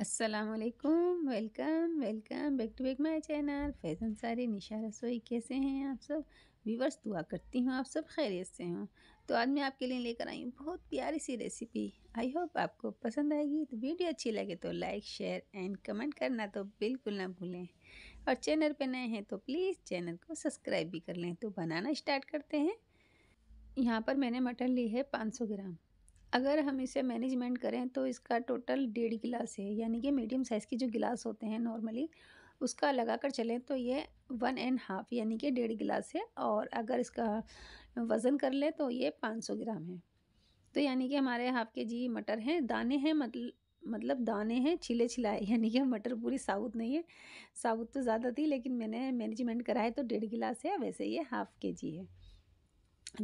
Aslam welcome welcome back to back my channel Faizan सारी निशा रसोई कैसे हैं आप सब व्यूवर्स दुआ करती हूँ आप सब खैरियत से हों तो आज मैं आपके लिए लेकर आई हूँ बहुत प्यारी सी रेसिपी आई होप आपको पसंद आएगी तो वीडियो अच्छी लगे तो लाइक शेयर एंड कमेंट करना तो बिल्कुल ना भूलें और चैनल पर नए हैं तो प्लीज़ चैनल को सब्सक्राइब भी कर लें तो बनाना स्टार्ट करते हैं यहाँ पर मैंने मटर ली है सौ ग्राम अगर हम इसे मैनेजमेंट करें तो इसका टोटल डेढ़ गिलास है यानी कि मीडियम साइज़ के जो गिलास होते हैं नॉर्मली उसका लगा कर चलें तो ये वन एंड हाफ़ यानी कि डेढ़ गिलास है और अगर इसका वज़न कर लें तो ये पाँच सौ ग्राम है तो यानी कि हमारे हाफ़ के जी मटर हैं दाने हैं मतलब मतलब दाने हैं छिले छिलाए यानी कि मटर पूरी साबुत नहीं है साबुत तो ज़्यादा थी लेकिन मैंने मैनेजमेंट करा है तो डेढ़ गिलास है वैसे ये हाफ़ के जी है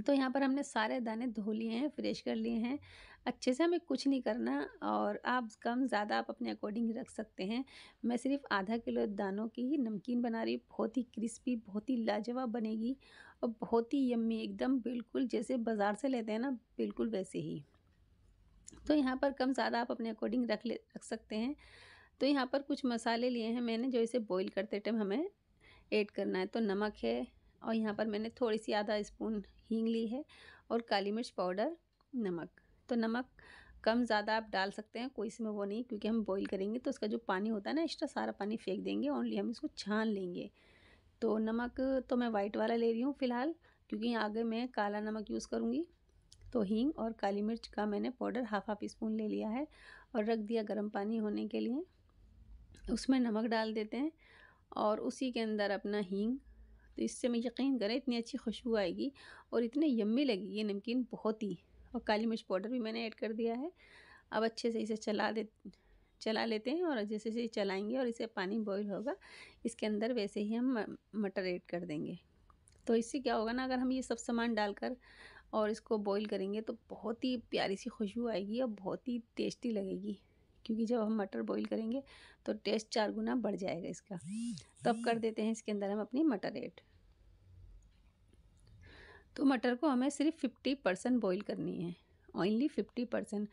तो यहाँ पर हमने सारे दाने धो लिए हैं फ्रेश कर लिए हैं अच्छे से हमें कुछ नहीं करना और आप कम ज़्यादा आप अपने अकॉर्डिंग रख सकते हैं मैं सिर्फ आधा किलो दानों की ही नमकीन बना रही बहुत ही क्रिस्पी बहुत ही लाजवाब बनेगी और बहुत ही यम्मी एकदम बिल्कुल जैसे बाज़ार से लेते हैं ना बिल्कुल वैसे ही तो यहाँ पर कम ज़्यादा आप अपने अकॉर्डिंग रख ले रख सकते हैं तो यहाँ पर कुछ मसाले लिए हैं मैंने जो इसे बॉईल करते टाइम हमें ऐड करना है तो नमक है और यहाँ पर मैंने थोड़ी सी आधा स्पून हींग ली है और काली मिर्च पाउडर नमक तो नमक कम ज़्यादा आप डाल सकते हैं कोई इसमें वो नहीं क्योंकि हम बॉईल करेंगे तो उसका जो पानी होता है ना एक्स्ट्रा सारा पानी फेंक देंगे ओनली हम इसको छान लेंगे तो नमक तो मैं वाइट वाला ले रही हूँ फ़िलहाल क्योंकि आगे मैं काला नमक यूज़ करूँगी तो हींग और काली मिर्च का मैंने पाउडर हाफ हाफ स्पून ले लिया है और रख दिया गर्म पानी होने के लिए उसमें नमक डाल देते हैं और उसी के अंदर अपना हींग तो इससे मैं यकीन करें इतनी अच्छी खुशबू आएगी और इतने यम्मी लगेगी ये नमकीन बहुत ही और काली मिर्च पाउडर भी मैंने ऐड कर दिया है अब अच्छे से इसे चला दे चला लेते हैं और जैसे जैसे चलाएंगे और इसे पानी बॉईल होगा इसके अंदर वैसे ही हम मटर ऐड कर देंगे तो इससे क्या होगा ना अगर हम ये सब सामान डालकर और इसको बॉईल करेंगे तो बहुत ही प्यारी सी खुशबू आएगी और बहुत ही टेस्टी लगेगी क्योंकि जब हम मटर बॉईल करेंगे तो टेस्ट चार गुना बढ़ जाएगा इसका तो अब कर देते हैं इसके अंदर हम अपनी मटर ऐड तो मटर को हमें सिर्फ फिफ्टी परसेंट बॉयल करनी है ऑनली फिफ्टी परसेंट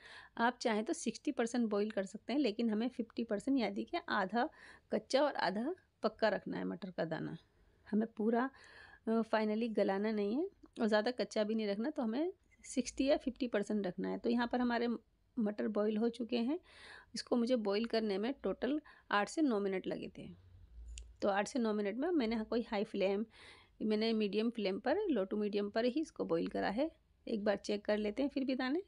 आप चाहें तो सिक्सटी परसेंट बॉइल कर सकते हैं लेकिन हमें फिफ्टी परसेंट यानी कि आधा कच्चा और आधा पक्का रखना है मटर का दाना हमें पूरा फाइनली गलाना नहीं है और ज़्यादा कच्चा भी नहीं रखना तो हमें सिक्सटी या फिफ्टी परसेंट रखना है तो यहाँ पर हमारे मटर बॉईल हो चुके हैं इसको मुझे बॉईल करने में टोटल आठ से नौ मिनट लगे थे तो आठ से नौ मिनट में मैंने कोई हाई फ्लेम मैंने मीडियम फ्लेम पर लो टू मीडियम पर ही इसको बॉईल करा है एक बार चेक कर लेते हैं फिर भी दाने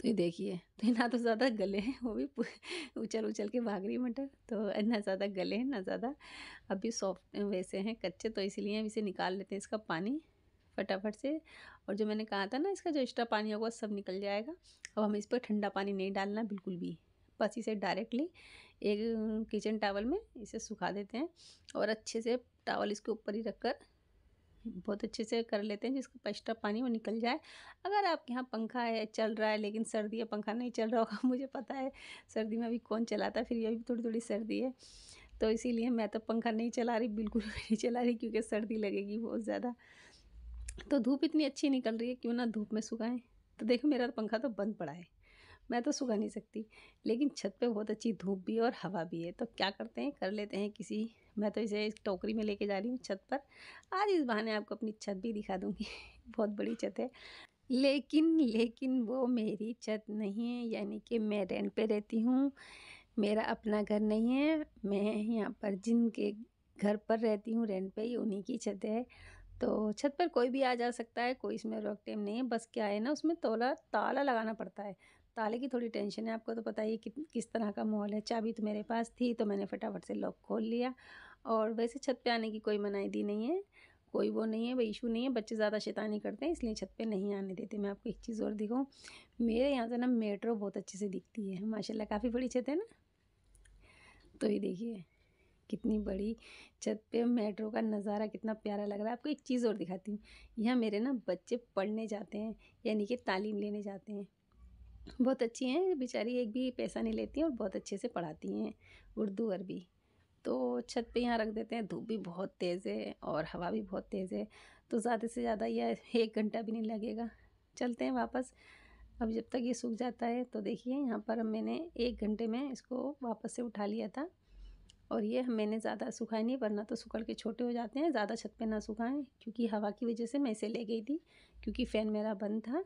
तो ये देखिए तो ना तो ज़्यादा गले हैं वो भी उछल उछल के भाग रही मटर तो ना ज़्यादा गले हैं ना ज़्यादा अभी सॉफ्ट वैसे हैं कच्चे तो इसीलिए हम इसे निकाल लेते हैं इसका पानी फटाफट से और जो मैंने कहा था ना इसका जो एक्स्ट्रा पानी होगा सब निकल जाएगा अब हमें इस पर ठंडा पानी नहीं डालना बिल्कुल भी बस इसे डायरेक्टली एक किचन टावल में इसे सुखा देते हैं और अच्छे से टावल इसके ऊपर ही रखकर बहुत अच्छे से कर लेते हैं जिसका एक्स्ट्रा पानी वो निकल जाए अगर आपके यहाँ पंखा है चल रहा है लेकिन सर्दी है पंखा नहीं चल रहा होगा मुझे पता है सर्दी में अभी कौन चलाता फिर अभी थोड़ी थोड़ी सर्दी है तो इसीलिए मैं तो पंखा नहीं चला रही बिल्कुल भी नहीं चला रही क्योंकि सर्दी लगेगी बहुत ज़्यादा तो धूप इतनी अच्छी निकल रही है क्यों ना धूप में सुखाएं तो देखो मेरा तो पंखा तो बंद पड़ा है मैं तो सुखा नहीं सकती लेकिन छत पे बहुत अच्छी धूप भी और हवा भी है तो क्या करते हैं कर लेते हैं किसी मैं तो इसे इस टोकरी में लेके जा रही हूँ छत पर आज इस बहाने आपको अपनी छत भी दिखा दूँगी बहुत बड़ी छत है लेकिन लेकिन वो मेरी छत नहीं है यानी कि मैं रेंट पे रहती हूँ मेरा अपना घर नहीं है मैं यहाँ पर जिनके घर पर रहती हूँ रेंट पे ही उन्हीं की छत है तो छत पर कोई भी आ जा सकता है कोई इसमें रोक टेम नहीं है बस क्या है ना उसमें तोला ताला लगाना पड़ता है ताले की थोड़ी टेंशन है आपको तो पता ही कि, किस तरह का माहौल है चाबी तो मेरे पास थी तो मैंने फटाफट से लॉक खोल लिया और वैसे छत पे आने की कोई मनाई दी नहीं है कोई वो नहीं है वो इशू नहीं है बच्चे ज़्यादा शैतानी करते हैं इसलिए छत पे नहीं आने देते मैं आपको एक चीज़ और दिखाऊँ मेरे यहाँ से ना मेट्रो बहुत अच्छे से दिखती है माशाल्लाह काफ़ी बड़ी छत है ना तो ये देखिए कितनी बड़ी छत पे मेट्रो का नज़ारा कितना प्यारा लग रहा है आपको एक चीज़ और दिखाती हूँ यहाँ मेरे ना बच्चे पढ़ने जाते हैं यानी कि तालीम लेने जाते हैं बहुत अच्छी हैं बेचारी एक भी पैसा नहीं लेती हैं और बहुत अच्छे से पढ़ाती हैं उर्दू अरबी तो छत पे यहाँ रख देते हैं धूप भी बहुत तेज़ है और हवा भी बहुत तेज़ है तो ज़्यादा से ज़्यादा यह एक घंटा भी नहीं लगेगा चलते हैं वापस अब जब तक ये सूख जाता है तो देखिए यहाँ पर मैंने एक घंटे में इसको वापस से उठा लिया था और ये मैंने ज़्यादा सुखाए नहीं वरना तो सुखड़ के छोटे हो जाते हैं ज़्यादा छत पे ना सुखाएं क्योंकि हवा की वजह से मैं इसे ले गई थी क्योंकि फ़ैन मेरा बंद था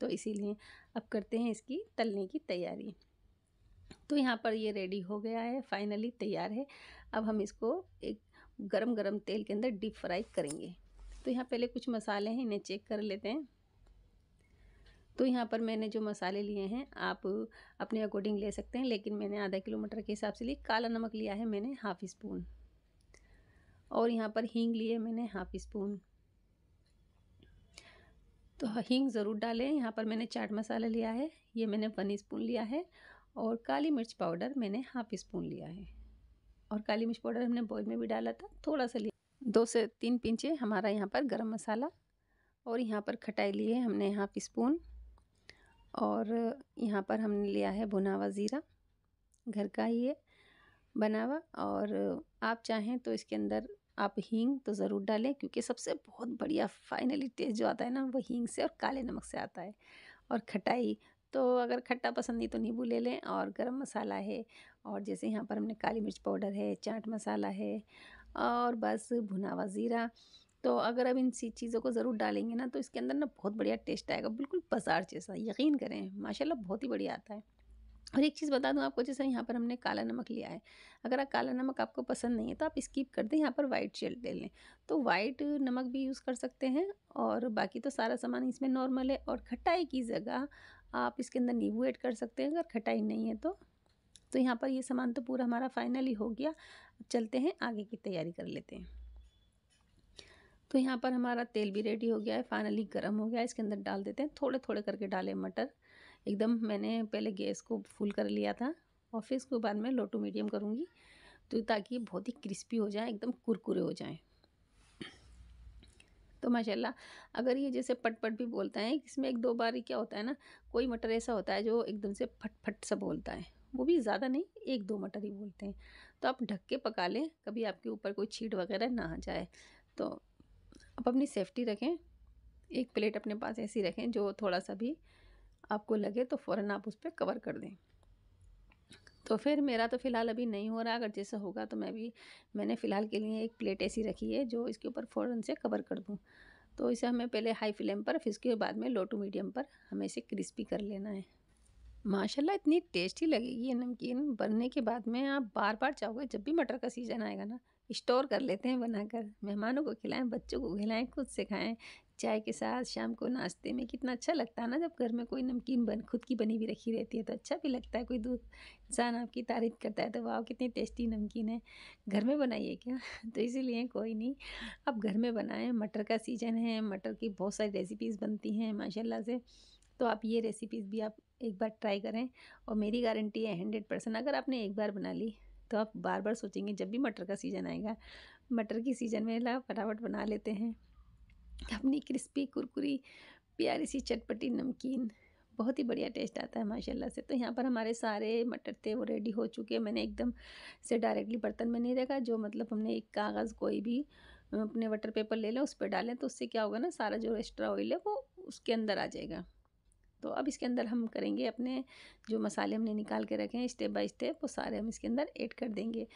तो इसीलिए अब करते हैं इसकी तलने की तैयारी तो यहाँ पर ये रेडी हो गया है फाइनली तैयार है अब हम इसको एक गर्म गर्म तेल के अंदर डीप फ्राई करेंगे तो यहाँ पहले कुछ मसाले हैं इन्हें चेक कर लेते हैं तो यहाँ पर मैंने जो मसाले लिए हैं आप अपने अकॉर्डिंग ले सकते हैं लेकिन मैंने आधा किलो मटर के हिसाब से लिए काला नमक लिया है मैंने हाफ़ स्पून और यहाँ पर हींग लिए मैंने हाफ़ स्पून तो हींग ज़रूर डालें यहाँ पर मैंने चाट मसाला लिया है ये मैंने वन स्पून लिया है और काली मिर्च पाउडर मैंने हाफ़ स्पून लिया है और काली मिर्च पाउडर हमने बॉयल में भी डाला था थोड़ा सा लिया दो से तीन पिंचे हमारा यहाँ पर गरम मसाला और यहाँ पर खटाई लिए हमने हाफ़ स्पून और यहाँ पर हमने लिया है बुनावा ज़ीरा घर का ही है बना हुआ और आप चाहें तो इसके अंदर आप हींग तो ज़रूर डालें क्योंकि सबसे बहुत बढ़िया फाइनली टेस्ट जो आता है ना वो हींग से और काले नमक से आता है और खटाई तो अगर खट्टा पसंद नहीं तो नींबू ले लें और गरम मसाला है और जैसे यहाँ पर हमने काली मिर्च पाउडर है चाट मसाला है और बस भुनावा ज़ीरा तो अगर अब इन सी चीज़ों को ज़रूर डालेंगे ना तो इसके अंदर ना बहुत बढ़िया टेस्ट आएगा बिल्कुल बाजार जैसा यकीन करें माशाल्लाह बहुत ही बढ़िया आता है और एक चीज़ बता दूं आपको जैसे यहाँ पर हमने काला नमक लिया है अगर आप काला नमक आपको पसंद नहीं है तो आप स्किप कर दें यहाँ पर वाइट शेल ले लें तो वाइट नमक भी यूज़ कर सकते हैं और बाकी तो सारा सामान इसमें नॉर्मल है और खटाई की जगह आप इसके अंदर नींबू ऐड कर सकते हैं अगर खटाई नहीं है तो तो यहाँ पर ये सामान तो पूरा हमारा फाइनली हो गया चलते हैं आगे की तैयारी कर लेते हैं तो यहाँ पर हमारा तेल भी रेडी हो गया है फाइनली गर्म हो गया इसके अंदर डाल देते हैं थोड़े थोड़े करके डाले मटर एकदम मैंने पहले गैस को फुल कर लिया था और फिर इसको बाद में लो टू मीडियम करूँगी तो ताकि बहुत ही क्रिस्पी हो जाए एकदम कुरकुरे हो जाएँ तो माशाल्लाह अगर ये जैसे पटपट पट भी बोलता है इसमें एक दो बार क्या होता है ना कोई मटर ऐसा होता है जो एकदम से फटफट सा बोलता है वो भी ज़्यादा नहीं एक दो मटर ही बोलते हैं तो आप ढक के पका लें कभी आपके ऊपर कोई छीट वगैरह ना आ जाए तो आप अपनी सेफ्टी रखें एक प्लेट अपने पास ऐसी रखें जो थोड़ा सा भी आपको लगे तो फ़ौरन आप उस पर कवर कर दें तो फिर मेरा तो फ़िलहाल अभी नहीं हो रहा अगर जैसा होगा तो मैं भी मैंने फ़िलहाल के लिए एक प्लेट ऐसी रखी है जो इसके ऊपर फ़ौरन से कवर कर दूँ तो इसे हमें पहले हाई फ्लेम पर फिर उसके बाद में लो टू मीडियम पर हमें इसे क्रिस्पी कर लेना है माशाल्लाह इतनी टेस्टी लगेगी ये नमकीन बनने के बाद में आप बार बार चाहोगे जब भी मटर का सीज़न आएगा ना स्टोर कर लेते हैं बनाकर मेहमानों को खिलाएं बच्चों को खिलाएं खुद से खाएं चाय के साथ शाम को नाश्ते में कितना अच्छा लगता है ना जब घर में कोई नमकीन बन खुद की बनी हुई रखी रहती है तो अच्छा भी लगता है कोई दूर इंसान आपकी तारीफ़ करता है तो वाह कितनी टेस्टी नमकीन है घर में बनाइए क्या तो इसीलिए कोई नहीं आप घर में बनाएं मटर का सीज़न है मटर की बहुत सारी रेसिपीज़ बनती हैं माशाला से तो आप ये रेसिपीज़ भी आप एक बार ट्राई करें और मेरी गारंटी है हंड्रेड परसेंट अगर आपने एक बार बना ली तो आप बार बार सोचेंगे जब भी मटर का सीज़न आएगा मटर की सीज़न में ला फटाफट बना लेते हैं अपनी क्रिस्पी कुरकुरी प्यारी सी चटपटी नमकीन बहुत ही बढ़िया टेस्ट आता है माशाल्लाह से तो यहाँ पर हमारे सारे मटर थे वो रेडी हो चुके हैं मैंने एकदम से डायरेक्टली बर्तन में नहीं रखा जो मतलब हमने एक कागज़ कोई भी अपने वाटर पेपर ले लें उस पर डालें तो उससे क्या होगा ना सारा जो एक्स्ट्रा ऑयल है वो उसके अंदर आ जाएगा तो अब इसके अंदर हम करेंगे अपने जो मसाले हमने निकाल के रखे हैं स्टेप बाय स्टेप वो सारे हम इसके अंदर ऐड कर देंगे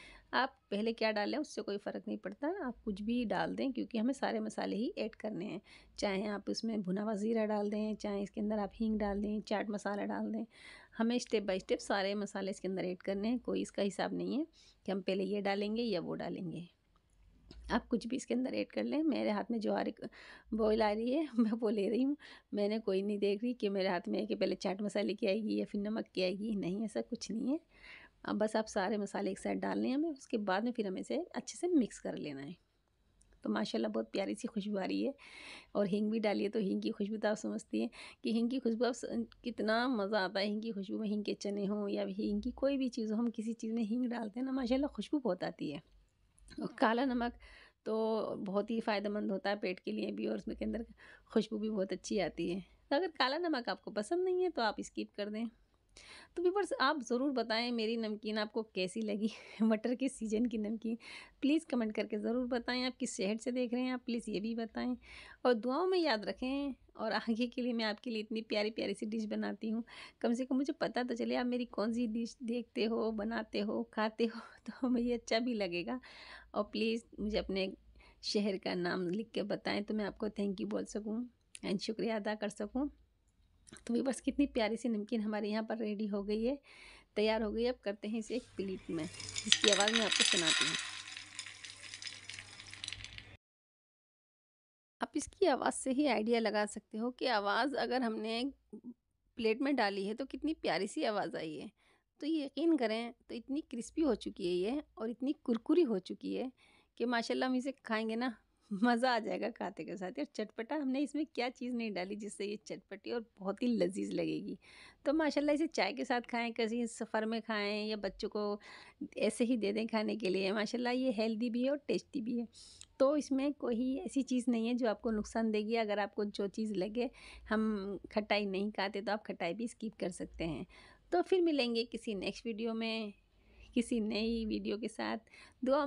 आप पहले क्या डालें उससे कोई फ़र्क नहीं पड़ता आप कुछ भी डाल दें क्योंकि हमें सारे मसाले ही ऐड करने हैं चाहे आप उसमें भुना हुआ ज़ीरा डाल दें चाहे इसके अंदर आप हींग डाल दें चाट मसाला डाल दें हमें स्टेप बाई स्टेप सारे मसाले इसके अंदर ऐड करने हैं कोई इसका हिसाब नहीं है कि हम पहले ये डालेंगे या वो डालेंगे आप कुछ भी इसके अंदर ऐड कर लें मेरे हाथ में रही बॉयल आ रही है मैं वो ले रही हूँ मैंने कोई नहीं देख रही कि मेरे हाथ में है कि पहले चाट मसाले की आएगी या फिर नमक की आएगी नहीं ऐसा कुछ नहीं है अब बस आप सारे मसाले एक साथ डाल लें हमें उसके बाद में फिर हमें इसे अच्छे से मिक्स कर लेना है तो माशाल्लाह बहुत प्यारी सी खुशबू आ रही है और हींग भी डालिए तो हींग की खुशबू तो आप समझती हैं कि हींग की खुशबू आप कितना मज़ा आता है हींग की खुशबू में हींग के चने हों या हींग की कोई भी चीज़ हो हम किसी चीज़ में हींग डालते हैं ना माशाल्लाह खुशबू बहुत आती है काला नमक तो बहुत ही फ़ायदेमंद होता है पेट के लिए भी और उसमें के अंदर खुशबू भी बहुत अच्छी आती है तो अगर काला नमक आपको पसंद नहीं है तो आप स्किप कर दें तो व्यूवर्स आप ज़रूर बताएं मेरी नमकीन आपको कैसी लगी मटर के सीजन की नमकीन प्लीज़ कमेंट करके ज़रूर बताएं आप किस शहर से देख रहे हैं आप प्लीज़ ये भी बताएं और दुआओं में याद रखें और आगे के लिए मैं आपके लिए इतनी प्यारी प्यारी सी डिश बनाती हूँ कम से कम मुझे पता तो चले आप मेरी कौन सी डिश देखते हो बनाते हो खाते हो तो मुझे अच्छा भी लगेगा और प्लीज़ मुझे अपने शहर का नाम लिख के बताएं तो मैं आपको थैंक यू बोल सकूँ एंड शुक्रिया अदा कर सकूँ तो भी बस कितनी प्यारी सी नमकीन हमारे यहाँ पर रेडी हो गई है तैयार हो गई अब करते हैं इसे एक प्लेट में इसकी आवाज़ मैं आपको सुनाती हूँ आप इसकी आवाज़ से ही आइडिया लगा सकते हो कि आवाज़ अगर हमने प्लेट में डाली है तो कितनी प्यारी सी आवाज़ आई है तो यकीन करें तो इतनी क्रिस्पी हो चुकी है ये और इतनी कुरकुरी हो चुकी है कि माशाल्लाह हम इसे खाएंगे ना मज़ा आ जाएगा खाते के साथ और चटपटा हमने इसमें क्या चीज़ नहीं डाली जिससे ये चटपटी और बहुत ही लजीज लगेगी तो माशाल्लाह इसे चाय के साथ खाएं कहीं सफ़र में खाएं या बच्चों को ऐसे ही दे दें खाने के लिए माशाल्लाह ये हेल्दी भी है और टेस्टी भी है तो इसमें कोई ऐसी चीज़ नहीं है जो आपको नुकसान देगी अगर आपको जो चीज़ लगे हम खटाई नहीं खाते तो आप खटाई भी स्किप कर सकते हैं तो फिर मिलेंगे किसी नेक्स्ट वीडियो में किसी नई वीडियो के साथ दुआ